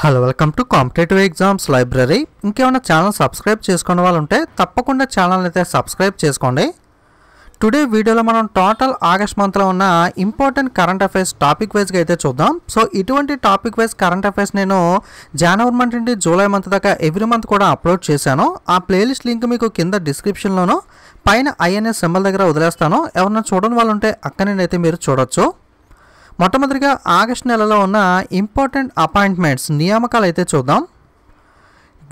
Hello welcome to competitive exams library ఇంకేమైనా channel subscribe చేసుకునే వాళ్ళు ఉంటే తప్పకుండా ఛానల్ అయితే సబ్స్క్రైబ్ చేసుకోండి టుడే వీడియోలో మనం టోటల్ ఆగస్ట్ మంత్లో ఉన్న ఇంపార్టెంట్ కరెంట్ అఫైర్స్ టాపిక్ వైజ్గా అయితే చూద్దాం సో ఇటువంటి టాపిక్ వైజ్ కరెంట్ అఫైర్స్ నేను జనవరి మంత్ నుండి జూలై మంత్ దాకా ఎవ్రీ మంత్ కూడా అప్లోడ్ చేశాను ఆ ప్లేలిస్ట్ లింక్ మీకు కింద డిస్క్రిప్షన్లోనూ పైన ఐఎన్ఎస్ సింబల్ దగ్గర వదిలేస్తాను ఎవరన్నా చూడని వాళ్ళు ఉంటే అక్కడ అయితే మీరు చూడొచ్చు మొట్టమొదటిగా ఆగస్ట్ నెలలో ఉన్న ఇంపార్టెంట్ అపాయింట్మెంట్స్ నియామకాలు అయితే చూద్దాం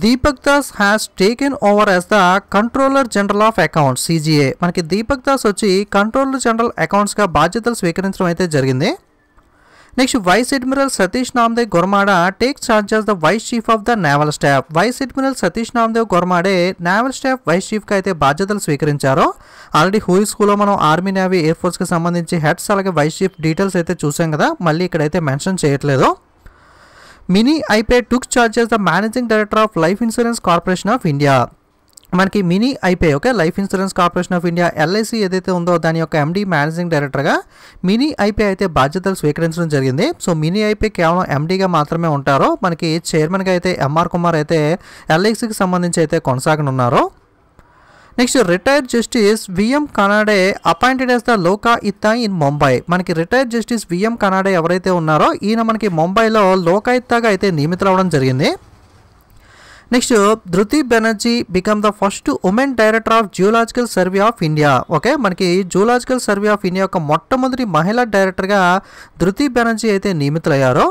Deepak Das has taken over as the controller general of accounts CGA మనకి దీపక్ దాస్ వచ్చి కంట్రోలర్ జనరల్ అకౌంట్స్గా బాధ్యతలు స్వీకరించడం అయితే జరిగింది next vice admiral Satish Namdev Gormade take charge of the vice chief of the naval staff vice admiral Satish Namdev Gormade naval staff vice చీఫ్గా అయితే బాధ్యతలు స్వీకరించారు ఆల్రెడీ హూయిస్ స్కూల్లో మనం ఆర్మీ నేవీ ఎయిర్ ఫోర్స్కి సంబంధించి హెడ్స్ అలాగే వైస్ చీఫ్ డీటెయిల్స్ అయితే చూసాం కదా మళ్ళీ ఇక్కడైతే మెన్షన్ చేయట్లేదు Mini Ipe took charges the managing director of Life Insurance Corporation of India మనకి Mini Ipe okay Life Insurance Corporation of India LIC ఏదైతే ఉందో దాని యొక్క ఎండి మేనేజింగ్ డైరెక్టర్గా మినీ ఐపీఐ అయితే బాధ్యతలు స్వీకరించడం జరిగింది సో మినీ ఐపీఐ కేవలం ఎండీగా మాత్రమే ఉంటారో మనకి చైర్మన్గా అయితే ఎంఆర్ కుమార్ అయితే ఎల్ఐసికి సంబంధించి అయితే కొనసాగనున్నారు next retired justice V M Kanade appointed as the Lokayukta in Mumbai మనకి రిటైర్డ్ జస్టిస్ విఎం కనాడే ఎవరైతే ఉన్నారో ఈయన మనకి ముంబైలో లోకాయుత్తాగా అయితే అవ్వడం జరిగింది next Dhriti Banerjee become the first women director of Geological Survey of India okay మనకి జియోలాజికల్ సర్వే ఆఫ్ ఇండియా యొక్క మొట్టమొదటి మహిళా డైరెక్టర్గా ధృతి బెనర్జీ అయితే నియమితులయ్యారో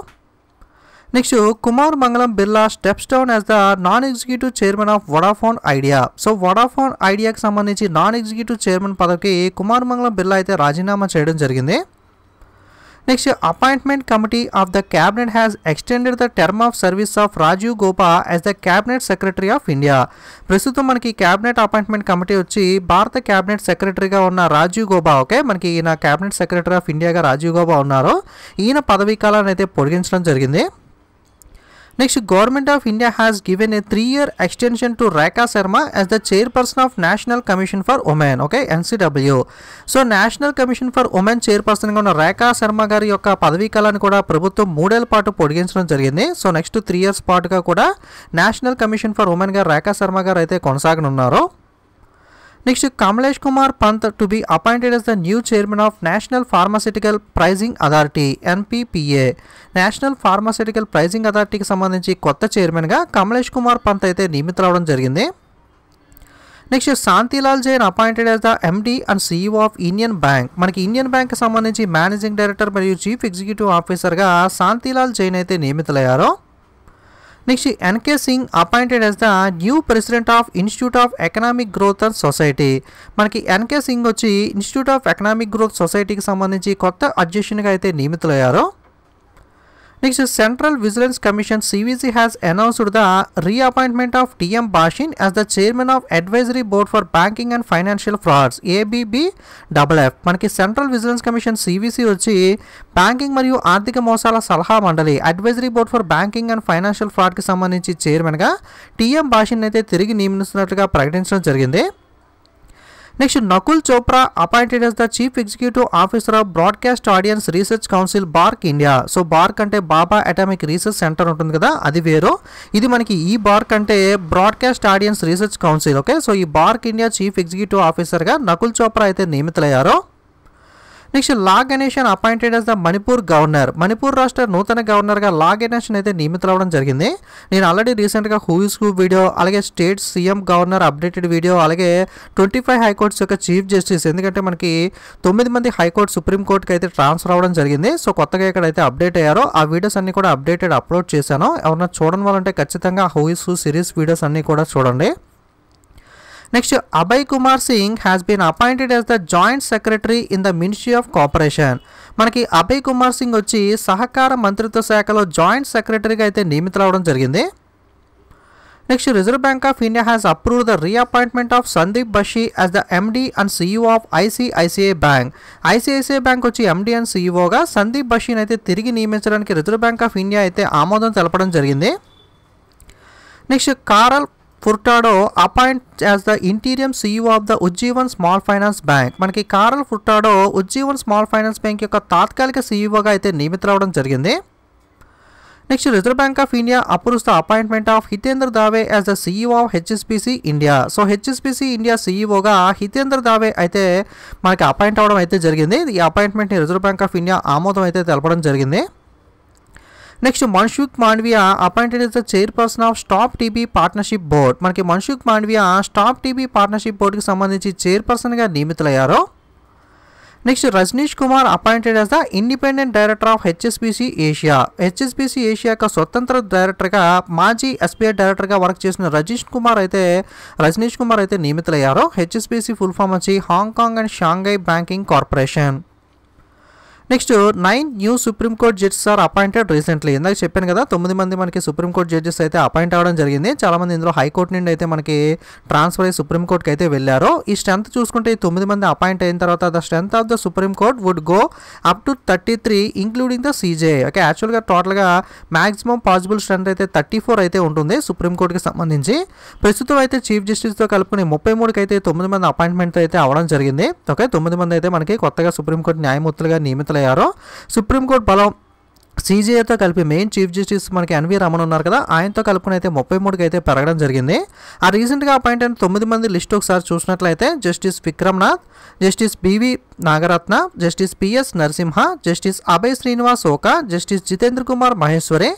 next Kumar Mangalam Birla steps down as the non executive chairman of Vodafone Idea so Vodafone ఐడియాకి సంబంధించి నాన్ ఎగ్జిక్యూటివ్ చైర్మన్ పదవికి కుమార్ మంగళం బిర్లా అయితే రాజీనామా చేయడం జరిగింది next appointment committee of the cabinet has extended the term of service of Rajiv Gauba as the cabinet secretary of India ప్రస్తుతం మనకి cabinet appointment committee వచ్చి భారత క్యాబినెట్ సెక్రటరీగా ఉన్న రాజీవ్ గోపా ఓకే మనకి ఈయన క్యాబినెట్ సెక్రటరీ ఆఫ్ ఇండియాగా రాజీవ్ గోబా ఉన్నారు ఈయన పదవీ కాలాన్ని అయితే పొడిగించడం జరిగింది next government of India has given a three year extension to Rekha Sharma as the chairperson of National Commission for Women okay NCW so National Commission for Women చైర్పర్సన్గా ఉన్న రేఖా శర్మ గారి యొక్క పదవీ కాలాన్ని కూడా ప్రభుత్వం మూడేళ్ల పాటు పొడిగించడం జరిగింది సో నెక్స్ట్ త్రీ ఇయర్స్ పాటుగా కూడా నేషనల్ కమిషన్ ఫర్ ఉమెన్ గారు రేఖా శర్మ గారు అయితే కొనసాగనున్నారు next Kamlesh Kumar Pant to be appointed as the new chairman of National Pharmaceutical Pricing Authority NPPA National Pharmaceutical Pricing అథారిటీకి సంబంధించి కొత్త చైర్మన్గా కమలేష్ కుమార్ పంత్ అయితే నియమితులవడం జరిగింది next Shantilal Jain appointed as the MD and CEO of Indian Bank మనకి ఇండియన్ బ్యాంక్కి సంబంధించి మేనేజింగ్ డైరెక్టర్ మరియు చీఫ్ ఎగ్జిక్యూటివ్ ఆఫీసర్గా శాంతిలాల్ జైన్ అయితే నియమితులయ్యారు next N K Singh appointed as the new president of institute of Economic Growth and Society మనకి ఎన్కే సింగ్ వచ్చి ఇన్స్టిట్యూట్ ఆఫ్ ఎకనామిక్ గ్రోత్ సొసైటీకి సంబంధించి కొత్త అధ్యక్షునిగా అయితే నియమితులయ్యారు next Central Vigilance Commission CVC has announced the reappointment of T M Bhasin as the chairman of Advisory Board for Banking and Financial Frauds ABB F మనకి Central Vigilance Commission CVC వచ్చి బ్యాంకింగ్ మరియు ఆర్థిక మోసాల సలహా మండలి Advisory Board for Banking and Financial కి సంబంధించి చైర్మన్ గా టీఎం బాషిన్ అయితే తిరిగి నియమిస్తున్నట్లుగా ప్రకటించడం జరిగింది next Nakul Chopra appointed as the chief executive officer of Broadcast Audience Research Council BARC India so BARC అంటే బాబా అటామిక్ రీసెర్చ్ సెంటర్ ఉంటుంది కదా అది వేరు ఇది మనకి ఈ బార్క్ అంటే Broadcast Audience Research Council okay so ఈ బార్క్ ఇండియా చీఫ్ ఎగ్జిక్యూటివ్ ఆఫీసర్గా నకుల్ చోప్రా అయితే నియమితులయ్యారో next La Ganesan appointed as the Manipur governor Manipur రాష్ట్ర నూతన గవర్నర్గా లా గణేషన్ అయితే నియమితులవడం జరిగింది నేను ఆల్రెడీ రీసెంట్గా హూఇస్ హూ వీడియో అలాగే state CM governor updated video అలాగే ట్వంటీ ఫైవ్ హైకోర్ట్స్ యొక్క చీఫ్ జస్టిస్ ఎందుకంటే మనకి తొమ్మిది మంది హైకోర్టు సుప్రీంకోర్టుకి అయితే ట్రాన్స్ఫర్ అవ్వడం జరిగింది సో కొత్తగా అయితే అప్డేట్ అయ్యారో ఆ వీడియోస్ అన్ని కూడా అప్డేటెడ్ అప్లోడ్ చేశాను ఎవరన్నా చూడడం వాళ్ళంటే ఖచ్చితంగా హూఇస్ హూ సిరీస్ వీడియోస్ అన్నీ కూడా చూడండి next Abhay Kumar Singh has been appointed as the joint secretary in the ministry of cooperation మనకి అభయ్ కుమార్ సింగ్ వచ్చి సహకార మంత్రిత్వ శాఖలో జాయింట్ సెక్రటరీగా అయితే నియమితులవడం జరిగింది next Reserve Bank of India has approve the reappointment of Sandeep Bakhshi as the MD and CEO of ICICI Bank ICICI Bank వచ్చి ఎండీ అండ్ సీఈఓగా సందీప్ బషిని అయితే తిరిగి నియమించడానికి రిజర్వ్ బ్యాంక్ ఆఫ్ ఇండియా అయితే ఆమోదం తెలపడం జరిగింది next Carol Furtado appoint as the interim CEO of the Ujjivan small finance bank మనకి Carol Furtado Ujjivan small finance bank యొక్క తాత్కాలిక సీఈఓగా e అయితే నియమితులవడం జరిగింది next Reserve Bank of India approves the appointment of Hitendra Dave as the CEO of HSBC India so HSBC India సీఈఓగా హితేంద్ర దావే అయితే మనకి అపాయింట్ అవ్వడం అయితే జరిగింది ఈ అపాయింట్మెంట్ని రిజర్వ్ బ్యాంక్ ఆఫ్ ఇండియా ఆమోదం అయితే తెలపడం జరిగింది next Mansukh Mandaviya appointed as the chairperson of stop TB partnership board మనకి Mansukh Mandaviya stop TB partnership board కి సంబంధించి చైర్ పర్సన్ గా నియమిత అయ్యారో next Rajnish Kumar appointed as the independent director of HSBC Asia HSBC Asia కా స్వతంత్ర డైరెక్టర్ గా माजी హెచ్ఎస్పీసీ డైరెక్టర్ గా వర్క్ చేసిన రజనీష్ కుమార్ అయితే రజనీష్ కుమార్ అయితే నియమితలయ్యారో HSBC full form is Hong Kong and Shanghai banking corporation next nine new supreme court judges are appointed recently ఇందాక చెప్పాను కదా తొమ్మిది మంది మనకి సుప్రీంకోర్టు జడ్జెస్ అయితే అపాయింట్ అవ్వడం జరిగింది చాలామంది ఇందులో హైకోర్టు నుండి అయితే మనకి ట్రాన్స్ఫర్ అయ్యి సుప్రీంకోర్టుకి అయితే వెళ్ళారు ఈ స్ట్రెంత్ చూసుకుంటే ఈ తొమ్మిది మంది అపాయింట్ అయిన తర్వాత the strength of the supreme court would go up to thirty three including the CJI okay యాక్చువల్గా టోటల్గా మ్యాక్సిమం పాసిబుల్ స్ట్రెంత్ అయితే థర్టీ ఫోర్ అయితే ఉంటుంది సుప్రీంకోర్టుకి సంబంధించి ప్రస్తుతం అయితే చీఫ్ జస్టిస్తో కలుపుకుని ముప్పై మూడుకి అయితే తొమ్మిది మంది అపాయింట్మెంట్ అయితే అవ్వడం జరిగింది ఓకే తొమ్మిది మంది అయితే మనకి కొత్తగా సుప్రీంకోర్టు న్యాయమూర్తులుగా నియమితులు దాఖలయ్యారో సుప్రీంకోర్టు బలం సీజీఐతో కలిపి మెయిన్ చీఫ్ జస్టిస్ మనకి ఎన్వీ రమణ ఉన్నారు కదా ఆయనతో కలుపుకుని అయితే ముప్పై మూడుకి అయితే పెరగడం జరిగింది ఆ రీసెంట్గా అపాయింట్ అయిన తొమ్మిది మంది లిస్ట్ ఒకసారి చూసినట్లయితే justice Vikram Nath justice B V Nagarathna justice P S Narasimha justice Abhay Shrinivas Oka justice Jitendra Kumar Maheshwari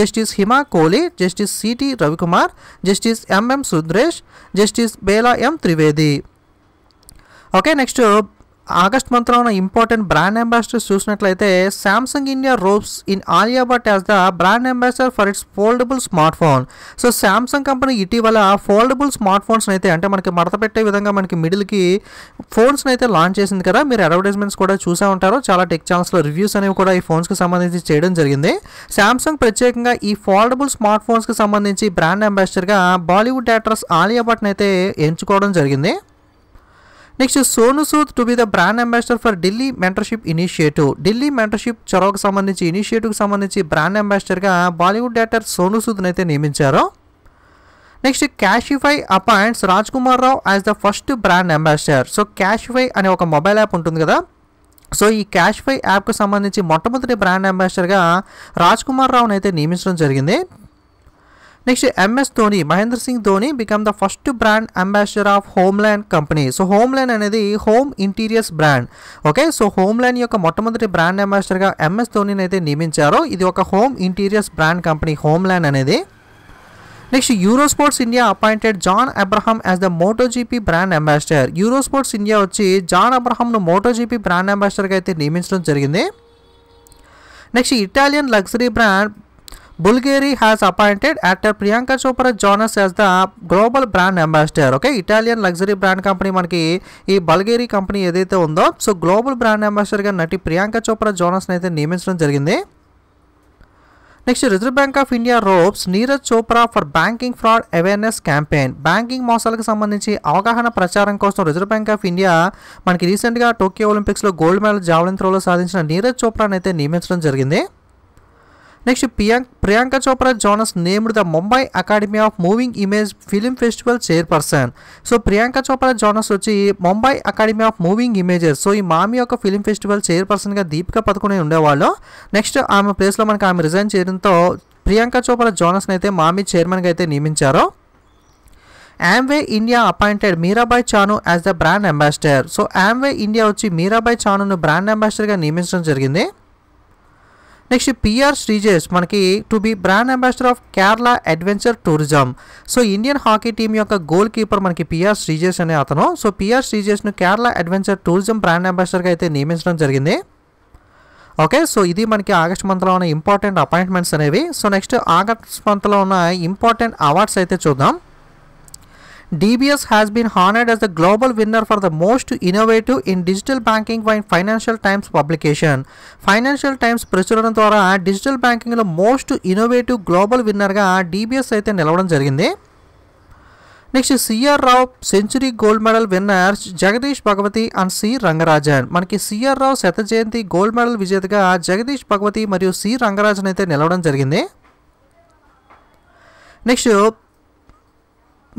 justice Hima Kohli justice C T Ravikumar justice M M Sundresh justice Bela M Trivedi okay next August మంత్లో ఉన్న ఇంపార్టెంట్ బ్రాండ్ అంబాసిడర్స్ చూసినట్లయితే Samsung India ropes in Alia Bhatt as the brand ambassador for its foldable smart phone so Samsung company ఇటీవల foldable smart ఫోన్స్ని అయితే అంటే మనకి మడత పెట్టే విధంగా మనకి మిడిల్కి ఫోన్స్ని అయితే లాంచ్ చేసింది కదా మీరు అడ్వర్టైజ్మెంట్స్ కూడా చూసే ఉంటారు చాలా టెక్ ఛానల్స్లో రివ్యూస్ అనేవి కూడా ఈ ఫోన్స్కి సంబంధించి చేయడం జరిగింది శాంసంగ్ ప్రత్యేకంగా ఈ ఫోల్డబుల్ స్మార్ట్ ఫోన్స్కి సంబంధించి బ్రాండ్ అంబాసిడర్గా బాలీవుడ్ యాక్ట్రస్ ఆలియా భట్ని అయితే ఎంచుకోవడం జరిగింది next Sonu Sood to be the brand ambassador for Delhi mentorship initiative Delhi mentorship చొరవకు సంబంధించి ఇనిషియేటివ్కి సంబంధించి బ్రాండ్ అంబాసిడర్గా బాలీవుడ్ డైరెక్టర్ సోను సూద్ని అయితే నియమించారు next Cashify appoints Raj Kumar Rao as the first brand ambassador so Cashify అనే ఒక మొబైల్ యాప్ ఉంటుంది కదా సో ఈ క్యాష్ఫై యాప్కు సంబంధించి మొట్టమొదటి బ్రాండ్ అంబాసిడర్గా రాజ్ కుమార్ రావుని అయితే నియమించడం జరిగింది next MS Dhoni Mahendra Singh Dhoni become the first brand ambassador of Homeland company so Homeland అనేది home interiors brand okay so Homeland యొక్క మొట్టమొదటి బ్రాండ్ అంబాసిడర్గా ఎంఎస్ ధోనిని అయితే నియమించారు ఇది ఒక home interiors brand company Homeland అనేది next Eurosport India appointed John Abraham as the MotoGP brand ambassador Eurosport India వచ్చి జాన్ అబ్రహంను మోటోజీపీ బ్రాండ్ అంబాసిడర్గా అయితే నియమించడం జరిగింది నెక్స్ట్ Italian luxury brand Bulgari has appointed actor Priyanka Chopra Jonas as the global brand ambassador okay Italian luxury brand company మనకి ఈ బల్గేరీ company ఏదైతే ఉందో సో గ్లోబల్ బ్రాండ్ అంబాసిడర్గా నటి ప్రియాంక చోప్రా జోనస్ని అయితే నియమించడం జరిగింది next Reserve Bank of India ropes Neeraj Chopra for banking fraud awareness campaign banking మోసాలకు సంబంధించి అవగాహన ప్రచారం కోసం రిజర్వ్ బ్యాంక్ ఆఫ్ ఇండియా మనకి రీసెంట్గా టోక్యో ఒలింపిక్స్లో గోల్డ్ మెడల్ జావలిన్ త్రోలో సాధించిన నీరజ్ చోప్రాను అయితే నియమించడం జరిగింది next Priyanka Priyanka Chopra Jonas named the Mumbai academy of moving image film festival chairperson so Priyanka Chopra Jonas వచ్చి Mumbai academy of moving images so ఈ మామి యొక్క ఫిలిం ఫెస్టివల్ చైర్పర్సన్గా దీపిక పదకొనే ఉండేవాళ్ళు నెక్స్ట్ ఆమె ప్లేస్లో మనకి ఆమె రిజైన్ చేయడంతో ప్రియాంక చోప్రా జోనస్ని అయితే మామి చైర్మన్గా అయితే నియమించారు Amway India appointed Mirabai Chanu as the brand ambassador so Amway India వచ్చి మీరాబాయ్ చానును బ్రాండ్ అంబాసిడర్గా నియమించడం జరిగింది నెక్స్ట్ పిఆర్ శ్రీజేష్ మనకి to be brand ambassador of Kerala adventure tourism so Indian hockey team యొక్క గోల్ కీపర్ మనకి పిఆర్ శ్రీజేష్ అనే అతను సో పిఆర్ శ్రీజేష్ను కేరళ అడ్వెంచర్ టూరిజం బ్రాండ్ అంబాసిడర్గా అయితే నియమించడం జరిగింది ఓకే సో ఇది మనకి ఆగస్ట్ మంత్లో ఉన్న ఇంపార్టెంట్ అపాయింట్మెంట్స్ అనేవి సో నెక్స్ట్ ఆగస్ట్ మంత్లో ఉన్న ఇంపార్టెంట్ అవార్డ్స్ అయితే చూద్దాం DBS has been honored as the global winner for the most innovative in digital banking by financial times publication financial times ప్రచురణ ద్వారా డిజిటల్ బ్యాంకింగ్లో మోస్ట్ ఇన్నోవేటివ్ గ్లోబల్ విన్నర్గా DBS అయితే నిలవడం జరిగింది next CR Rao century gold medal winners Jagdish Bhagwati and C Rangarajan మనకి సిఆర్ రావు శత జయంతి gold medal విజేతగా జగదీష్ భగవతి మరియు సి రంగరాజన్ అయితే నిలవడం జరిగింది next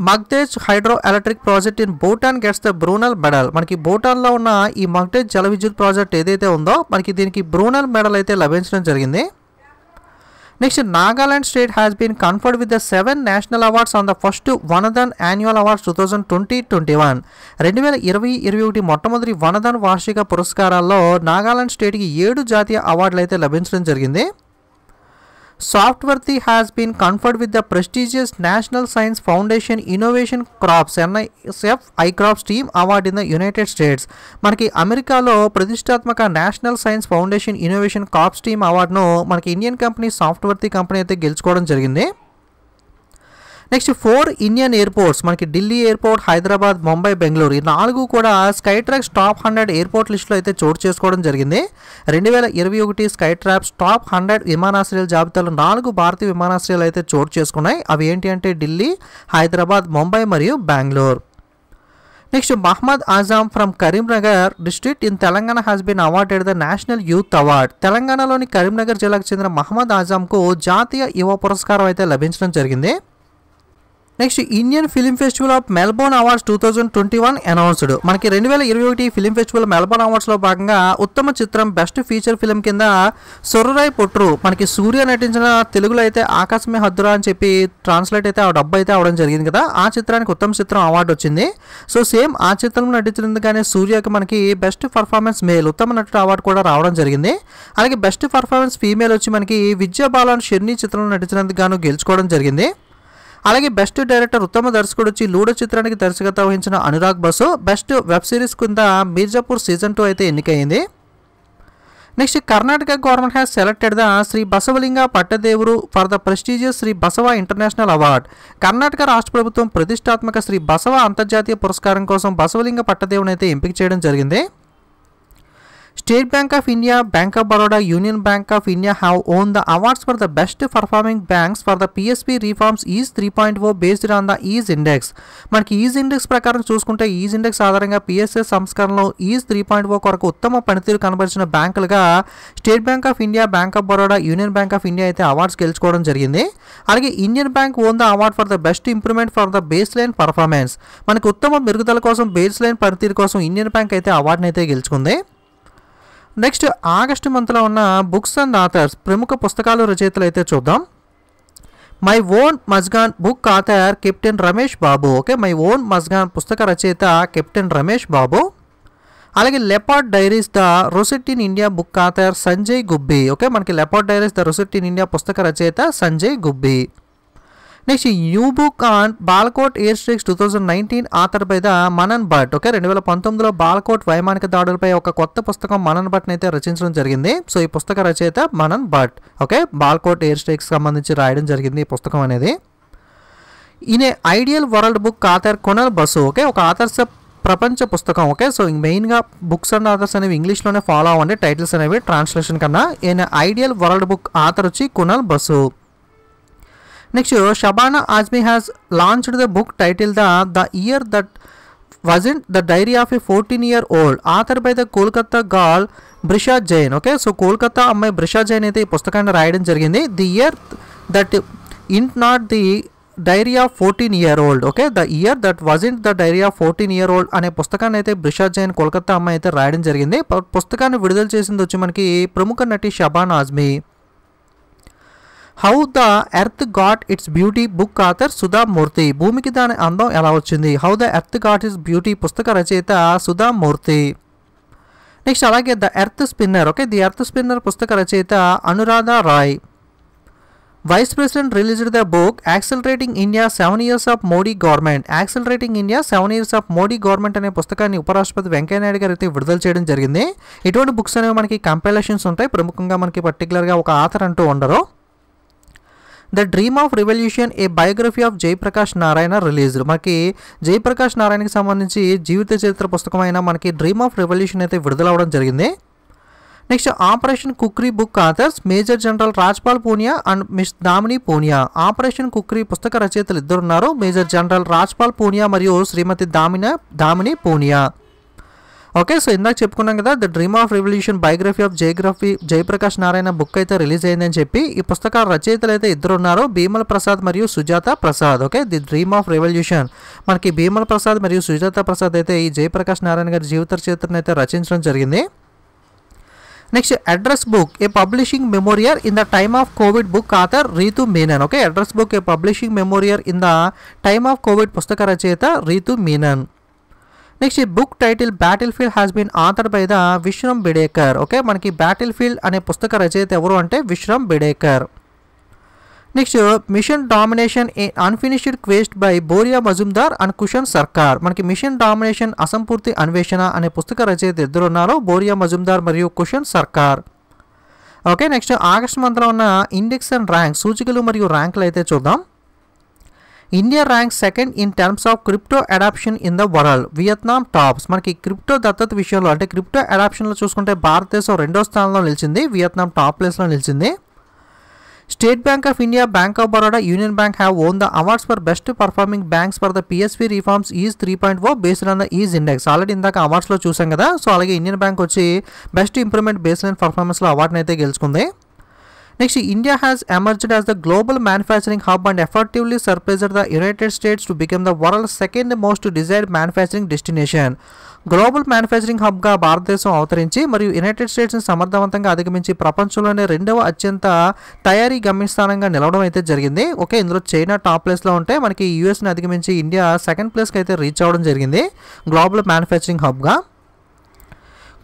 Mangdechhu hydro electric project in Bhutan gets the Brunel medal మనకి భూటాన్లో ఉన్న ఈ మగ్దేజ్ జల విద్యుత్ ప్రాజెక్ట్ ఏదైతే ఉందో మనకి దీనికి బ్రూనల్ మెడల్ అయితే లభించడం జరిగింది next Nagaland state has been conferred with the seven national awards on the first Van Dhan annual awards two thousand twenty twenty one రెండు వేల ఇరవై ఇరవై ఒకటి మొట్టమొదటి వనధన్ వార్షిక పురస్కారాల్లో నాగాలాండ్ స్టేట్కి ఏడు జాతీయ అవార్డులు అయితే లభించడం జరిగింది సాఫ్ట్వర్తి has been conferred with the prestigious national science foundation innovation crops NISF I crops steam award in the United States మనకి అమెరికాలో ప్రతిష్టాత్మక national science foundation innovation crops steam అవార్డును మనకి ఇండియన్ కంపెనీ సాఫ్ట్వర్తి కంపెనీ అయితే గెలుచుకోవడం జరిగింది నెక్స్ట్ ఫోర్ ఇండియన్ ఎయిర్పోర్ట్స్ మనకి Delhi airport Hyderabad Mumbai Bengaluru ఈ నాలుగు కూడా Skytrax top hundred airport లిస్టులో అయితే చోటు చేసుకోవడం జరిగింది రెండు వేల ఇరవై ఒకటి స్కై ట్రాప్స్ టాప్ హండ్రెడ్ విమానాశ్రయాల జాబితాలో నాలుగు భారతీయ విమానాశ్రయాలు అయితే చోటు చేసుకున్నాయి అవి ఏంటి అంటే ఢిల్లీ హైదరాబాద్ ముంబై మరియు Bengaluru next Mohammed Azam from Karimnagar district in Telangana has been awarded the national youth award తెలంగాణలోని కరీంనగర్ జిల్లాకు చెందిన మహమ్మద్ ఆజాంకు జాతీయ యువ పురస్కారం అయితే లభించడం జరిగింది next Indian film festival of Melbourne awards two thousand twenty one announced మనకి రెండు వేల ఇరవై ఒకటి ఫిలిం ఫెస్టివల్ మెల్బోర్న్ అవార్డ్స్ లో భాగంగా ఉత్తమ చిత్రం బెస్ట్ ఫీచర్ ఫిల్మ్ కింద సొర్రరాయ్ పొట్రు మనకి సూర్య నటించిన తెలుగులో అయితే ఆకాశమే హద్దురా అని చెప్పి ట్రాన్స్లేట్ అయితే ఆ డబ్బు అయితే అవడం జరిగింది కదా ఆ చిత్రానికి ఉత్తమ చిత్రం అవార్డు వచ్చింది సో సేమ్ ఆ చిత్రం నటించినందుకు కానీ సూర్యకి మనకి బెస్ట్ పర్ఫార్మెన్స్ మేల్ ఉత్తమ నటుడు అవార్డు కూడా రావడం జరిగింది అలాగే బెస్ట్ పర్ఫార్మెన్స్ ఫీమేల్ వచ్చి మనకి విద్యా బాలన్ షెర్ని చిత్రంలో నటించినందుకు గాను గెలుచుకోవడం జరిగింది అలాగే బెస్ట్ డైరెక్టర్ ఉత్తమ దర్శకుడు వచ్చి లూడో చిత్రానికి దర్శకత్వం వహించిన Anurag Basu best web series కింద మీర్జాపూర్ సీజన్ టూ అయితే ఎన్నికైంది next Karnataka government has selected the Shri Basavalinga Pattadevaru for the prestigious Shri Basava international award Karnataka రాష్ట్ర ప్రభుత్వం ప్రతిష్టాత్మక శ్రీ బసవ అంతర్జాతీయ పురస్కారం కోసం బసవలింగ పట్టదేవుని అయితే ఎంపిక చేయడం జరిగింది State bank of India bank of Baroda union Bank of India have won the awards for the best performing banks for the PSP reforms ease three point o based on the ease index మనకి ease index ప్రకారం చూసుకుంటే ease index ఆధారంగా PSB సంస్కరణలో ease three point o కొరకు ఉత్తమ పనితీరు కనబరిచిన బ్యాంకులుగా State bank of India bank of Baroda union Bank of India అయితే అవార్డ్స్ గెలుచుకోవడం జరిగింది అలాగే Indian bank won the award for the best improvement for the base line performance మనకు ఉత్తమ మెరుగుదల కోసం బేస్ లైన్ పనితీరు కోసం ఇండియన్ బ్యాంక్ అయితే అవార్డునైతే గెలుచుకుంది నెక్స్ట్ ఆగస్టు మంత్లో ఉన్న బుక్స్ అండ్ ఆథర్స్ ప్రముఖ పుస్తకాలు రచయితలు అయితే చూద్దాం my own Mazagon book author captain Ramesh Babu okay my own Mazagon పుస్తక రచయిత కెప్టెన్ రమేష్ బాబు అలాగే leopard diaries the rosette in India book author Sanjay Gubbi okay మనకి leopard diaries the rosette in India పుస్తక రచయిత Sanjay Gubbi next book on Balakot air strikes two thousand nineteen author by the Manan Bhatt okay రెండు వేల పంతొమ్మిదిలో బాల్కోట్ వైమానిక దాడులపై ఒక కొత్త పుస్తకం మనన్ భట్ అయితే రచించడం జరిగింది సో ఈ పుస్తక రచయిత Manan Bhatt okay Balakot air strikes సంబంధించి రాయడం జరిగింది ఈ పుస్తకం అనేది ఈయన ideal world book author Kunal Basu okay ఒక ఆదర్శ ప్రపంచ పుస్తకం ఓకే సో మెయిన్గా బుక్స్ అండ్ ఆథర్స్ అనేవి ఇంగ్లీష్లోనే ఫాలో అవ్వండి టైటిల్స్ అనేవి ట్రాన్స్లేషన్ కన్నా ఈయన ఐడియల్ వరల్డ్ బుక్ ఆథర్ వచ్చి Kunal Basu next Shabana Azmi has launched the book title the the year that wasn't the diary of a fourteen year old author by the Kolkata gal Brisha Jain okay so Kolkata అమ్మాయి బ్రిషా జైన్ అయితే ఈ పుస్తకాన్ని రాయడం జరిగింది the year that isn't not the diary of fourteen year old okay the year that was in the diary of fourteen year old అనే పుస్తకాన్ని అయితే బ్రిషా జైన్ కోల్కతా అమ్మాయి అయితే రాయడం జరిగింది పుస్తకాన్ని విడుదల చేసింది వచ్చి మనకి ప్రముఖ నటి Shabana Azmi how the earth got its beauty book author Sudha Murty భూమికి దాని అందం ఎలా వచ్చింది how the earth got its beauty పుస్తక రచయిత సుధా మూర్తి నెక్స్ట్ అలాగే the earth spinner okay the earth spinner పుస్తక రచయిత Anuradha Roy vice president released the book accelerating India seven years of Modi government accelerating India seven years of Modi government అనే పుస్తకాన్ని ఉపరాష్ట్రపతి వెంకయ్యనాయుడు గారు అయితే విడుదల చేయడం జరిగింది ఇటువంటి బుక్స్ అనేవి మనకి కంపైలేషన్స్ ఉంటాయి ప్రముఖంగా మనకి పర్టికులర్గా ఒక ఆథర్ అంటూ ఉండరు the dream of revolution a biography of Jayaprakash Narayan released మనకి జయప్రకాష్ నారాయణకి సంబంధించి జీవిత చరిత్ర అయినా మనకి డ్రీమ్ ఆఫ్ రెవల్యూషన్ అయితే విడుదల అవడం జరిగింది next operation Khukri book authors major general Rajpal Punia and miss Damini Punia operation Khukri పుస్తక రచయితలు ఇద్దరున్నారు మేజర్ జనరల్ రాజ్పాల్ పూనియా మరియు శ్రీమతి దామిన దామిని పూనియా ఓకే సో ఇందాక చెప్పుకున్నాం కదా the dream of revolution biography of జయగ్రఫీ జయప్రకాష్ నారాయణ బుక్ అయితే రిలీజ్ అయిందని చెప్పి ఈ పుస్తకాల రచయితలు అయితే ఇద్దరు ఉన్నారు భీమల ప్రసాద్ మరియు Sujata Prasad okay the dream of revolution మనకి భీమల ప్రసాద్ మరియు సుజాత ప్రసాద్ అయితే ఈ జయప్రకాష్ నారాయణ గారి జీవిత చరిత్రను అయితే రచించడం జరిగింది next address book a publishing memoir in the time of covid book author Ritu Menon okay address book a publishing memoir in the time of covid పుస్తక రచయిత రీతు మీనన్ నెక్స్ట్ ఈ book title battle field has been author by the Vishram Bedekar okay మనకి battle field అనే పుస్తక రచయిత ఎవరు అంటే Vishram Bedekar next mission domination a unfinished quest by Boria Majumdar and Kushan సర్కార్ మనకి మిషన్ డామినేషన్ అసంపూర్తి అన్వేషణ అనే పుస్తక రచయిత ఇద్దరు ఉన్నారు బోరియా మజుమ్దార్ మరియు కుషన్ సర్కార్ ఓకే నెక్స్ట్ ఆగస్ట్ మంత్లో ఉన్న ఇండెక్స్ అండ్ ర్యాంక్ సూచికలు మరియు ర్యాంకులు అయితే చూద్దాం India rank second in terms of crypto adoption in the world Vietnam tops మనకి క్రిప్టో దత్తత విషయంలో అంటే క్రిప్టో అడాప్షన్లో చూసుకుంటే భారతదేశం రెండో స్థానంలో నిలిచింది వియత్నాం టాప్ ప్లేస్లో నిలిచింది state bank of India bank of Baroda union bank have won the awards for best performing banks for the PSB reforms ease three point o based on the ease index already ఇందాక అవార్డ్స్లో చూసాం కదా so అలాగే Indian bank వచ్చి best improvement based on పర్ఫార్మెన్స్లో అవార్డునైతే గెలుచుకుంది next India has emerged as the global manufacturing hub and effectively surpassed the United States to become the world second most desired manufacturing destination global manufacturing హబ్గా భారతదేశం అవతరించి మరియు United స్టేట్స్ని సమర్థవంతంగా అధిగమించి ప్రపంచంలోనే రెండవ అత్యంత తయారీ గమ్యస్థానంగా నిలవడం అయితే జరిగింది ఓకే ఇందులో చైనా టాప్ ప్లేస్లో ఉంటే మనకి యూఎస్ని అధిగమించి ఇండియా సెకండ్ ప్లేస్కి అయితే రీచ్ అవ్వడం జరిగింది గ్లోబల్ మ్యానుఫ్యాక్చరింగ్ హబ్గా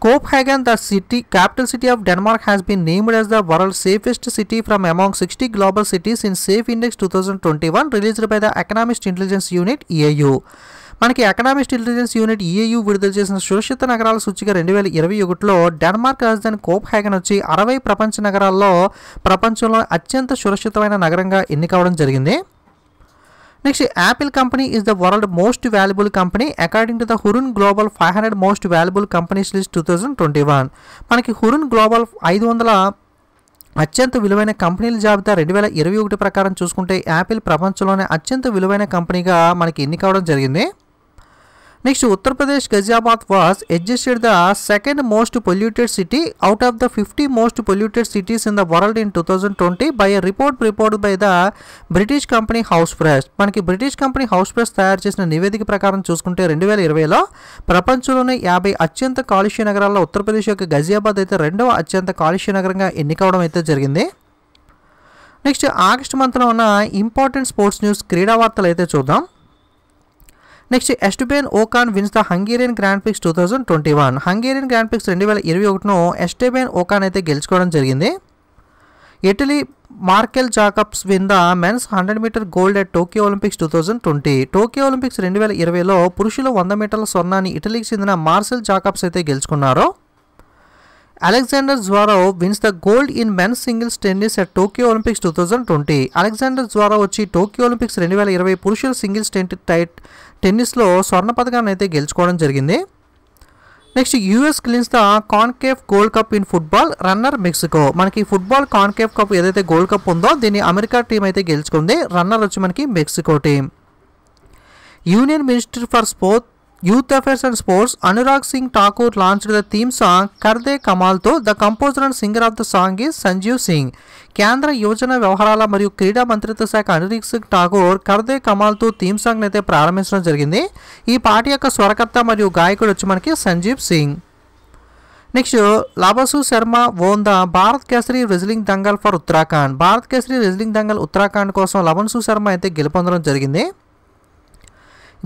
Copenhagen, the city, capital city of Denmark, has been named as the world's safest city from among 60 global cities in Safe Index 2021 released by the Economist Intelligence Unit EAU. మనకి economist intelligence unit EAU విడుదల చేసిన సురక్షిత నగరాల సూచిక రెండు వేల ఇరవై ఒకటిలో డెన్మార్క్ రాజధాని కోప్ హ్యాగన్ వచ్చి అరవై ప్రపంచ నగరాల్లో ప్రపంచంలో అత్యంత సురక్షితమైన నగరంగా ఎన్నికవడం జరిగింది next Apple company is the world most valuable company according to the Hurun global five hundred most valuable companies list two thousand twenty one మనకి హురున్ గ్లోబల్ ఐదు వందల అత్యంత విలువైన కంపెనీల జాబితా రెండు వేల ఇరవై ఒకటి ప్రకారం చూసుకుంటే యాపిల్ ప్రపంచంలోనే అత్యంత విలువైన కంపెనీగా మనకి ఎన్నికవడం జరిగింది next Uttar Pradesh Ghaziabad was was the second most polluted city out of the fifty most polluted cities in the world in two thousand twenty by report report by the British company house press మనకి British company house press తయారు చేసిన నివేదిక ప్రకారం చూసుకుంటే రెండు వేల ఇరవైలో ప్రపంచంలోనే యాభై అత్యంత కాలుష్య నగరాల్లో ఉత్తరప్రదేశ్ యొక్క గజియాబాద్ అయితే రెండవ అత్యంత కాలుష్య నగరంగా ఎన్నికవడం అయితే జరిగింది నెక్స్ట్ ఆగస్ట్ మంత్లో ఉన్న ఇంపార్టెంట్ స్పోర్ట్స్ న్యూస్ క్రీడా వార్తలు అయితే చూద్దాం next Esteban Ocon wins the Hungarian grand prix two thousand twenty one Hungarian grand prix రెండు వేల ఇరవై ఒకటిను ఎస్టేబేన్ ఓకాన్ అయితే గెలుచుకోవడం జరిగింది Italy Marcell Jacobs win the men's hundred metre gold at Tokyo Olympics two thousand twenty Tokyo Olympics రెండు వేల ఇరవైలో పురుషుల వంద మీటర్ల స్వర్ణాన్ని ఇటలీకి చెందిన మార్సెల్ జాకబ్స్ అయితే గెలుచుకున్నారు Alexander Zverev wins the gold in men singles tennis at Tokyo Olympics two thousand twenty Alexander ద్వారా వచ్చి టోక్యో ఒలింపిక్స్ రెండు వేల ఇరవై పురుషుల సింగిల్స్ టైట్ టెన్నిస్లో స్వర్ణ పథకాన్ని అయితే గెలుచుకోవడం జరిగింది next US clinches the Concacaf gold cup in football runner Mexico మనకి ఫుట్బాల్ కాన్కేఫ్ కప్ ఏదైతే గోల్డ్ కప్ ఉందో దీన్ని అమెరికా టీం అయితే గెలుచుకుంది రన్నర్ వచ్చి మనకి Mexico team union minister for sport youth Affairs and sports Anurag Singh Thakur launched the theme song Kar De Kamal తో the composer and singer of the song is Sanjeev కేంద్ర యోజన వ్యవహారాల మరియు క్రీడా మంత్రిత్వ శాఖ అనురాగ్ సింగ్ ఠాకూర్ కర్దే కమాల్తో థీమ్ సాంగ్ అయితే ప్రారంభించడం జరిగింది ఈ పాట యొక్క స్వరకర్త మరియు గాయకుడు వచ్చి మనకి సంజీవ్ సింగ్ నెక్స్ట్ లాబసు Sharma won Bharat Kesari wrestling dangal for Uttarakhand Bharat Kesari wrestling dangal Uttarakhand కోసం లవన్సు శర్మ అయితే గెలుపొందడం జరిగింది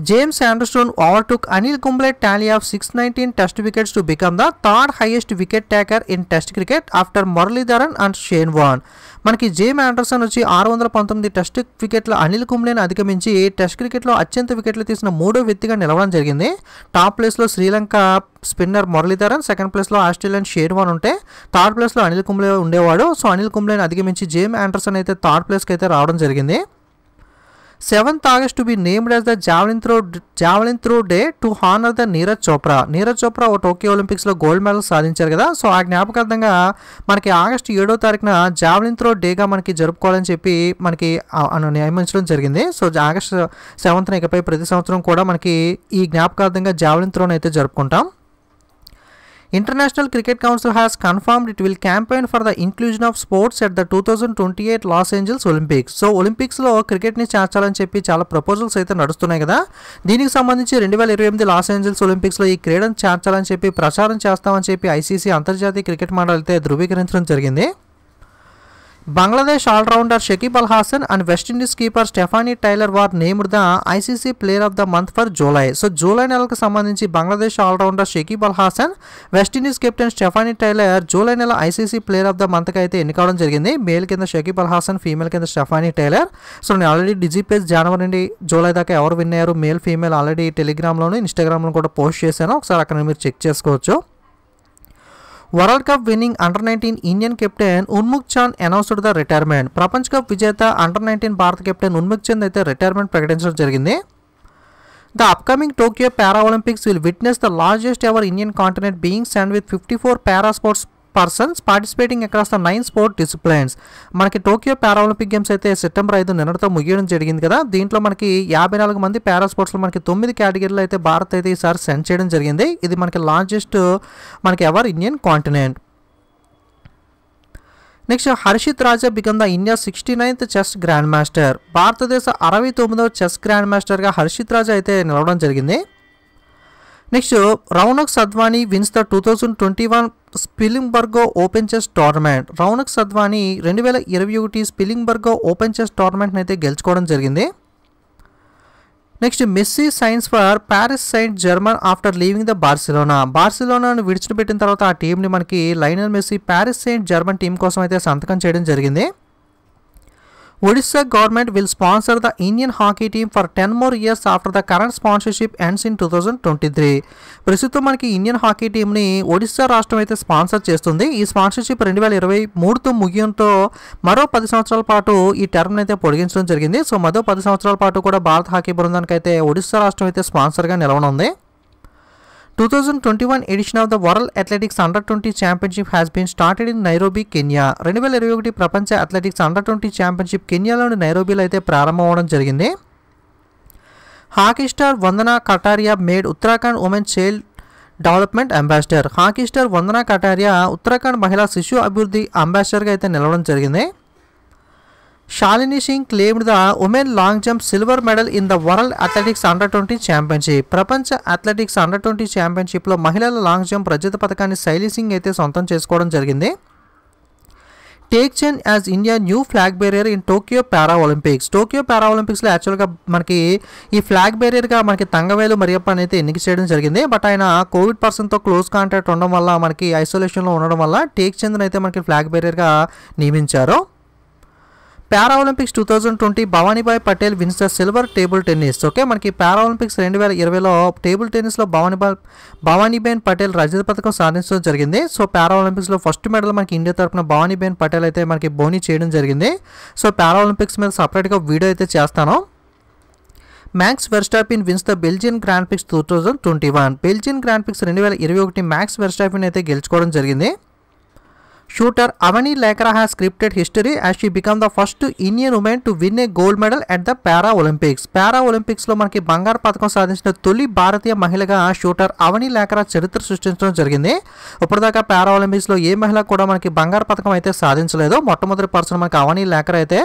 James James Anderson overtook Anil Kumble tally of 619 test wickets to become the third highest wicket taker in test cricket after Muralitharan and Shane Warne మనకి జేమ్ ఆండర్సన్ వచ్చి ఆరు వందల పంతొమ్మిది టెస్ట్ వికెట్ల అనిల్ కుంబ్లేని అధిగమించి టెస్ట్ క్రికెట్లో అత్యంత వికెట్లు తీసిన మూడో వ్యక్తిగా నిలవడం జరిగింది టాప్ ప్లేస్లో శ్రీలంక స్పిన్నర్ మురళీధరన్ సెకండ్ ప్లేస్లో ఆస్ట్రేలియన్ వాన్ ఉంటే థర్డ్ ప్లేస్లో అనిల్ కుంబ్లే ఉండేవాడు సో అనిల్ కుంబ్లేని అధిగమించి జేమ్ ఆండర్సన్ అయితే థర్డ్ ప్లేస్కి అయితే రావడం జరిగింది seventh August to be named as the Javelin Throw, Javelin Throw Day to honor the Neeraj Chopra Neeraj Chopra ఓ టోక్యో ఒలింపిక్స్లో గోల్డ్ మెడల్ సాధించారు కదా సో ఆ జ్ఞాపకార్థంగా మనకి ఆగస్ట్ ఏడో తారీఖున జావలిన్ త్రో డేగా మనకి జరుపుకోవాలని చెప్పి మనకి నియమించడం జరిగింది సో ఆగస్ట్ సెవెంత్ ఇకపై ప్రతి సంవత్సరం కూడా మనకి ఈ జ్ఞాపకార్థంగా జావలిన్ త్రోని అయితే జరుపుకుంటాం international cricket International Cricket Council has confirmed it will campaign of sports at the two at twenty eight Los Angeles Olympics so ఒలింపిక్స్లో క్రికెట్ని చేర్చాలని చెప్పి చాలా ప్రపోజల్స్ అయితే నడుస్తున్నాయి కదా దీనికి సంబంధించి రెండు వేల ఇరవై ఎనిమిది లాస్ ఏంజల్స్ ఒలింపిక్స్లో ఈ క్రీడను చేర్చాలని చెప్పి ప్రచారం చేస్తామని చెప్పి ఐసీసీ అంతర్జాతీయ క్రికెట్ మండలి అయితే ధృవీకరించడం జరిగింది Bangladesh allrounder Shakib Al Hasan and West Indies keeper Stafanie Taylor were named the ICC player of the month for July so July నెలకు సంబంధించి Bangladesh allrounder Shakib Al Hasan West Indies captain Stafanie Taylor July నెల ఐసీసీ ప్లేయర్ ఆఫ్ ద మంత్కి అయితే ఎన్నికవడం జరిగింది మేల్ కింద షకీబ్ అల్ హాసన్ ఫీమేల్ కింద స్టెఫానీ టైలర్ సో నేను ఆల్రెడీ డిజిపేజ్ జనవరి నుండి జూలై దాకా ఎవరు విన్నారు మేల్ ఫీమేల్ ఆల్రెడీ టెలిగ్రామ్లోను ఇన్స్టాగ్రామ్లో కూడా పోస్ట్ చేశాను ఒకసారి అక్కడ మీరు చెక్ చేసుకోవచ్చు world cup winning under nineteen Indian captain Unmukt Chand announced the retirement ప్రపంచ కప్ విజేత అండర్ నైన్టీన్ భారత కెప్టెన్ ఉన్ముఖ్ చంద్ అయితే రిటైర్మెంట్ ప్రకటించడం జరిగింది the upcoming Tokyo para Olympics will witness the largest ever Indian contingent being send with fifty four para sports persons participating across the nine sport disciplines మనకి Tokyo paralympic games అయితే September ఐదు నిన్నటితో ముగియడం జరిగింది కదా దీంట్లో మనకి యాభై నాలుగు మంది పారా స్పోర్ట్స్లో మనకి తొమ్మిది కేటగిరీలో అయితే భారత్ అయితే ఈసారి సెండ్ చేయడం జరిగింది ఇది మనకి లార్జెస్ట్ మనకి ever Indian contingent next Harshit Raja become the India sixty ninth chess grand master భారతదేశ అరవై తొమ్మిదవ చెస్ గ్రాండ్ మాస్టర్గా హర్షిత్ రాజా అయితే నిలవడం జరిగింది next Raunak Sadhwani wins the two thousand twenty one Spillimbergo open chess tournament Raunak Sadhwani రెండు వేల ఇరవై ఒకటి స్పిలింగ్బర్గో ఓపెన్ చెస్ టోర్నమెంట్ని అయితే గెలుచుకోవడం జరిగింది next Messi signs for Paris Saint Germain after leaving the Barcelona బార్సిలోనాను విడిచిపెట్టిన తర్వాత ఆ టీంని మనకి Lionel Messi Paris Saint Germain team కోసం అయితే సంతకం చేయడం జరిగింది Odisha government will sponsor the Indian hockey the for ten more years after the current sponsorship the current two ends twenty three ప్రస్తుతం మనకి ఇండియన్ హాకీ టీంని ఒడిశా రాష్ట్రం అయితే స్పాన్సర్ చేస్తుంది ఈ స్పాన్సర్షిప్ రెండు వేల ఇరవై మూడుతో ముగియంతో మరో పది సంవత్సరాల పాటు ఈ టర్మ్ని అయితే పొడిగించడం జరిగింది సో మరో పది సంవత్సరాల పాటు కూడా భారత హాకీ బృందానికి అయితే ఒడిశా రాష్ట్రం అయితే స్పాన్సర్గా నిలవనుంది two twenty one edition of the world athletics under twenty championship has been started in Nairobi Kenya రెండు వేల ఇరవై ఒకటి ప్రపంచ అథ్లెటిక్స్ అండర్ ట్వంటీ ఛాంపియన్షిప్ కెన్యాలోని నైరోబీలో అయితే ప్రారంభమవడం జరిగింది hockey star Vandana Kataria made Uttarakhand women child development ambassador hockey star Vandana Kataria Uttarakhand మహిళా శిశు అభివృద్ధి అంబాసిడర్గా అయితే నిలవడం జరిగింది Shalini Singh claimed the women long jump silver medal in the world athletics under twenty championship ప్రపంచ అథ్లెటిక్స్ అండర్ ట్వంటీ ఛాంపియన్షిప్లో మహిళల లాంగ్ జంప్ రజత పథకాన్ని శైలి సింగ్ అయితే సొంతం చేసుకోవడం జరిగింది Tek Chand as India new flag bearer in Tokyo para Olympics Tokyo para ఒలింపిక్స్లో యాక్చువల్గా మనకి ఈ ఫ్లాగ్ బేరియర్గా మనకి తంగవేలు మరియప్పని అయితే ఎన్నిక చేయడం జరిగింది బట్ ఆయన కోవిడ్ పర్సన్తో క్లోజ్ కాంటాక్ట్ ఉండడం వల్ల మనకి ఐసోలేషన్లో ఉండడం వల్ల టేక్ చంద్ని అయితే మనకి ఫ్లాగ్ బేరియర్గా నియమించారు para Olympics two thousand twenty భవానీభాయ్ Patel wins the silver table tennis okay మనకి పారా ఒలింపిక్స్ రెండు వేల ఇరవైలో టేబుల్ టెన్నిస్లో భవానీభాయ్ భవానీబేన్ పటేల్ రజత పథకం సాధించడం జరిగింది సో పారా ఒలింపిక్స్లో ఫస్ట్ మెడల్ మనకి ఇండియా తరఫున భవానీబేన్ పటేల్ అయితే మనకి బోనీ చేయడం జరిగింది సో పారా ఒలింపిక్స్ మీద సపరేట్గా వీడియో అయితే చేస్తాను Max Verstappen wins the Belgian grand prix two thousand twenty one Belgian grand prix రెండు వేల ఇరవై ఒకటి మ్యాక్స్ వెర్స్టాఫిన్ అయితే గెలుచుకోవడం జరిగింది shooter Avani Lekhara has scripted history as she become the first Indian women to win a gold medal at the para Olympics para ఒలింపిక్స్లో మనకి బంగారు పథకం సాధించిన తొలి భారతీయ మహిళగా షూటర్ అవనీ లేకరా చరిత్ర సృష్టించడం జరిగింది ఇప్పటిదాకా పారా ఒలింపిక్స్లో ఏ మహిళ కూడా మనకి బంగారు పథకం అయితే సాధించలేదు మొట్టమొదటి పర్సన్ మనకి అవనీ లేకరా అయితే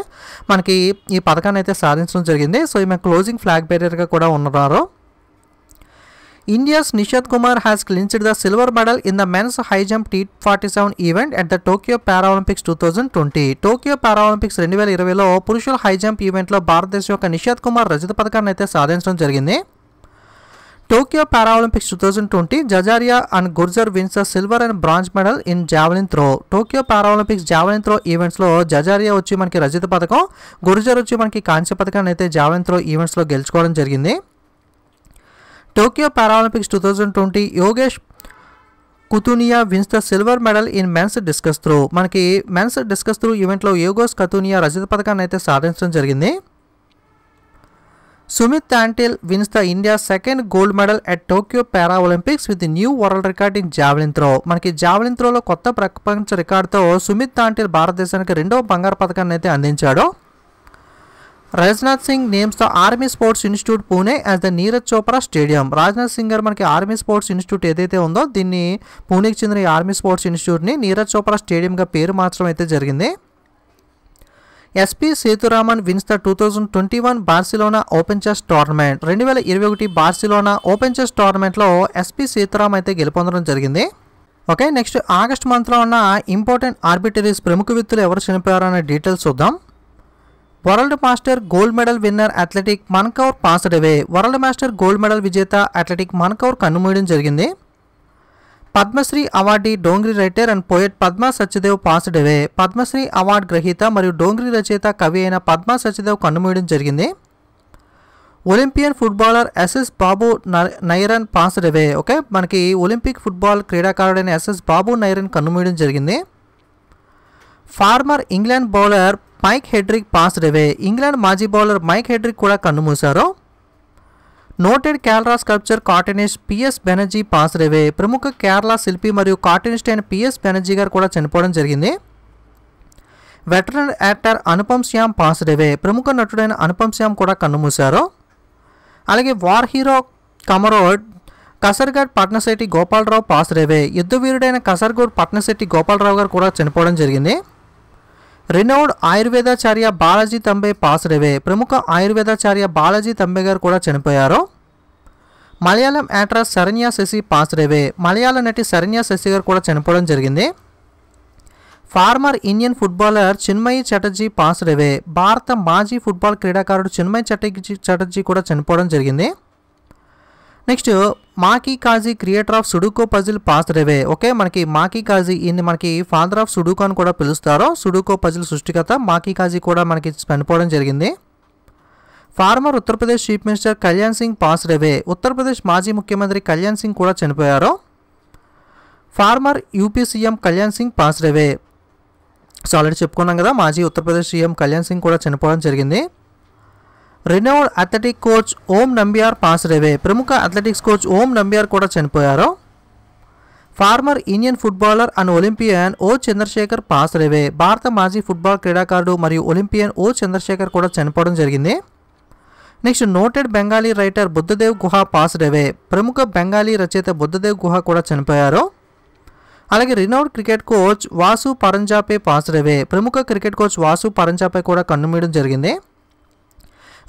మనకి ఈ పథకాన్ని అయితే సాధించడం జరిగింది సో ఈమె క్లోజింగ్ ఫ్లాగ్ బేరియర్గా కూడా ఉన్నారు India's Nishad Kumar has clinched the silver medal in the men's high jump T47 event at the Tokyo Paralympics 2020. Tokyo Paralympics రెండు వేల ఇరవైలో పురుషుల హై జంప్ ఈవెంట్లో భారతదేశం యొక్క నిషాద్ కుమార్ రజత పథకాన్ని అయితే సాధించడం జరిగింది Tokyo Paralympics two thousand twenty Jhajharia and Gurjar wins silver and bronze medal in javelin throw Tokyo Paralympics javelin throw ఈవెంట్స్లో జజారియా వచ్చి మనకి రజిత పథకం గుర్జర్ వచ్చి మనకి కాంస్య పథకాన్ని అయితే జావలిన్ త్రో ఈవెంట్స్లో గెలుచుకోవడం జరిగింది Tokyo Paralympics two thousand twenty Yogesh Kathuniya wins the silver medal in men's discus throw మనకి మెన్స్ డిస్కస్ త్రూ ఈవెంట్లో యోగోస్ కతునియా రజత పథకాన్ని అయితే సాధించడం జరిగింది Sumit Antil wins the India second gold medal at Tokyo para Olympics with new world record in javelin throw మనకి javelin త్రోలో కొత్త ప్రపంచ రికార్డుతో సుమిత్ తాంటిల్ భారతదేశానికి రెండవ బంగారు పథకాన్ని అయితే అందించాడు Rajnath Singh names the army sports institute Pune as the Neeraj Chopra stadium Rajnath Singh garu మనకి ఆర్మీ స్పోర్ట్స్ ఇన్స్టిట్యూట్ ఏదైతే ఉందో దీన్ని పూణేకి చెందిన ఈ ఆర్మీ స్పోర్ట్స్ ఇన్స్టిట్యూట్ని నీరజ్ చోప్రా స్టేడియంగా పేరు మార్చడం అయితే జరిగింది SP Sethuraman wins the two thousand twenty one Barcelona open chess tournament రెండు వేల ఇరవై ఒకటి బార్సిలోనా ఓపెన్ చెస్ టోర్నమెంట్లో ఎస్పీ సేతురామ్ అయితే గెలుపొందడం జరిగింది ఓకే నెక్స్ట్ ఆగస్ట్ మంత్లో ఉన్న ఇంపార్టెంట్ ఆర్బిటరీస్ ప్రముఖ వ్యక్తులు ఎవరు చనిపోయారు అనే డీటెయిల్స్ చూద్దాం world master gold medal winner athletic Man Kaur passed away world master gold medal విజేత అథ్లెటిక్ మన్కౌర్ కన్నుమూయడం జరిగింది Padma Shri awardee Dogri writer and poet Padma Satyadev passed away Padma Shri award గ్రహీత మరియు డోంగ్రీ రచయిత కవి అయిన పద్మ సత్యదేవ్ కన్నుమూయడం జరిగింది Olympian footballer SS Babu Narayan passed away okay మనకి ఒలింపిక్ ఫుట్బాల్ క్రీడాకారుడైన ఎస్ఎస్ బాబు నైరన్ కన్నుమూయడం జరిగింది former England bowler Mike Hendrick passed away England మాజీ బౌలర్ మైక్ హెడ్రిక్ కూడా కన్నుమూశారు noted Kerala sculptor cartoonist PS Banerjee passed away ప్రముఖ కేరళ శిల్పి మరియు కార్టనిస్ట్ అయిన పిఎస్ బెనర్జీ గారు కూడా చనిపోవడం జరిగింది veteran actor Anupam Shyam pass away ప్రముఖ నటుడైన అనుపమ్ శ్యామ్ కూడా కన్నుమూశారు అలాగే war hero commodore Kasargod Pattanashetti Gopal Rao pass away యుద్ధ వీరుడైన కసర్గూడ్ పట్నశెట్టి గోపాలరావు గారు కూడా చనిపోవడం జరిగింది రెనౌడ్ ఆయుర్వేదాచార్య బాలాజీ తంబే పాస్ ప్రముఖ ఆయుర్వేదాచార్య బాలాజీ తంబే గారు కూడా చనిపోయారు మలయాళం యాక్ట్రస్ శరణ్య శశి పాస్ మలయాళ నటి శరణ్య శశి గారు కూడా చనిపోవడం జరిగింది former Indian footballer Chinmoy Chatterjee pass భారత మాజీ ఫుట్బాల్ క్రీడాకారుడు చిన్మయి చటర్జీ చటర్జీ కూడా చనిపోవడం జరిగింది next Maki Kaji creator of sudoku puzzle passed away okay మనకి మాకీ కాజీ ఇన్ని మనకి ఫాదర్ ఆఫ్ సుడుకో అని కూడా పిలుస్తారు సుడుకో పజిల్ సృష్టికర్త మాకీ కాజీ కూడా మనకి చనిపోవడం జరిగింది former Uttar Pradesh chief minister Kalyan Singh passed away Uttar Pradesh మాజీ ముఖ్యమంత్రి కళ్యాణ్ సింగ్ కూడా చనిపోయారు former UP CM Kalyan Singh passed away so already చెప్పుకున్నాం కదా మాజీ ఉత్తరప్రదేశ్ సీఎం కళ్యాణ్ సింగ్ కూడా చనిపోవడం జరిగింది renowned athletic coach Om Nambiar passed away ప్రముఖ అథ్లెటిక్స్ కోచ్ ఓం నంబియార్ కూడా చనిపోయారు former Indian footballer and Olympian O Chandrashekhar passed away భారత మాజీ ఫుట్బాల్ క్రీడాకారుడు మరియు ఒలింపియన్ ఓ చంద్రశేఖర్ కూడా చనిపోవడం జరిగింది next noted Bengali writer Buddhadev Guha passed away ప్రముఖ బెంగాలీ రచయిత బుద్ధదేవ్ గుహ కూడా చనిపోయారు అలాగే renowned cricket coach Vasu Paranjape passed away ప్రముఖ క్రికెట్ కోచ్ వాసు పరంజాపే కూడా కన్నుమీయడం జరిగింది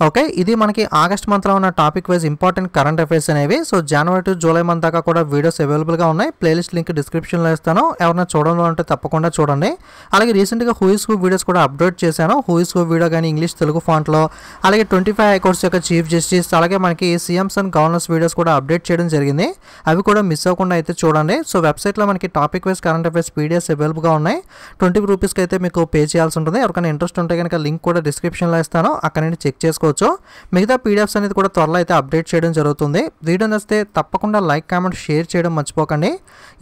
ఓకే ఇది మనకి ఆగస్ట్ మంత్లో ఉన్న topic wise important current affairs అనేవి so January to July month దాకా కూడా వీడియోస్ అవైలబుల్గా ఉన్నాయి ప్లేలిస్ట్ లింక్ డిస్క్రిప్షన్లో ఇస్తాను ఎవరైనా చూడంలో అంటే తప్పకుండా చూడండి అలాగే రీసెంట్గా హూయిస్ హూ వీడియోస్ కూడా అప్డేట్ చేశాను హూయిస్ హూ వీడియో కానీ ఇంగ్లీష్ తెలుగు ఫాంట్లో అలాగే ట్వంటీ ఫైవ్ హైకోర్ట్స్ యొక్క చీఫ్ జస్టిస్ అలాగే మనకి సీఎంస్ అండ్ గవర్నర్స్ వీడియోస్ కూడా అప్డేట్ చేయడం జరిగింది అవి కూడా మిస్ అవ్వకుండా అయితే చూడండి సో వెబ్సైట్లో మనకి topic wise current affairs PDFs అవైలబుల్గా ఉన్నాయి ట్వంటీ రూపీస్కి అయితే మీకు పే చేయాల్సి ఉంటుంది ఎవరికైనా ఇంట్రెస్ట్ ఉంటే కనుక లింక్ కూడా డిస్క్రిప్షన్లో ఇస్తాను అక్కడ నుండి చెక్ చేసుకోండి చేసుకోవచ్చు మిగతా పీడిఎఫ్స్ అనేది కూడా త్వరలో అయితే అప్డేట్ చేయడం జరుగుతుంది వీడియో నచ్చితే తప్పకుండా లైక్ కామెంట్ షేర్ చేయడం మర్చిపోకండి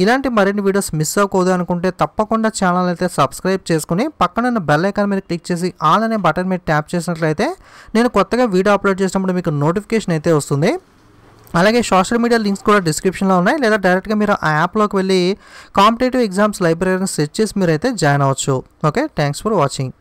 ఇలాంటి మరిన్ని వీడియోస్ మిస్ అవ్వకూడదు అనుకుంటే తప్పకుండా ఛానల్ అయితే సబ్స్క్రైబ్ చేసుకుని పక్కన బెల్ ఐకాన్ మీద క్లిక్ చేసి ఆల్ అనే బటన్ మీద ట్యాప్ చేసినట్లయితే నేను కొత్తగా వీడియో అప్లోడ్ చేసినప్పుడు మీకు నోటిఫికేషన్ అయితే వస్తుంది అలాగే సోషల్ మీడియా లింక్స్ కూడా డిస్క్రిప్షన్లో ఉన్నాయి లేదా డైరెక్ట్గా మీరు ఆ యాప్లోకి వెళ్ళి కాంపిటేటివ్ ఎగ్జామ్స్ లైబ్రరీని సెర్చ్ చేసి మీరు అయితే జాయిన్ అవ్వచ్చు ఓకే థ్యాంక్స్ ఫర్ వాచింగ్